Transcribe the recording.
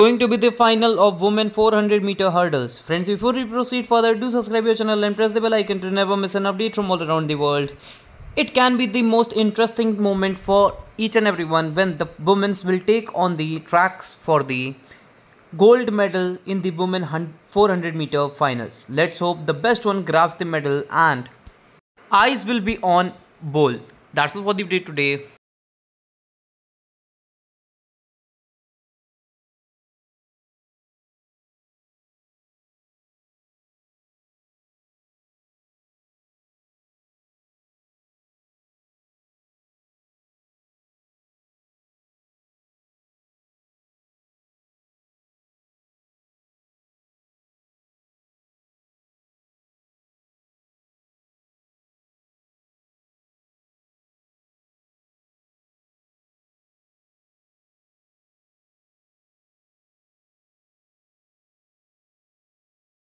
Going to be the final of women 400 meter hurdles. Friends, before we proceed further, do subscribe your channel and press the bell icon to never miss an update from all around the world. It can be the most interesting moment for each and everyone when the women will take on the tracks for the gold medal in the women 400 meter finals. Let's hope the best one grabs the medal and eyes will be on bowl. That's all for the update today.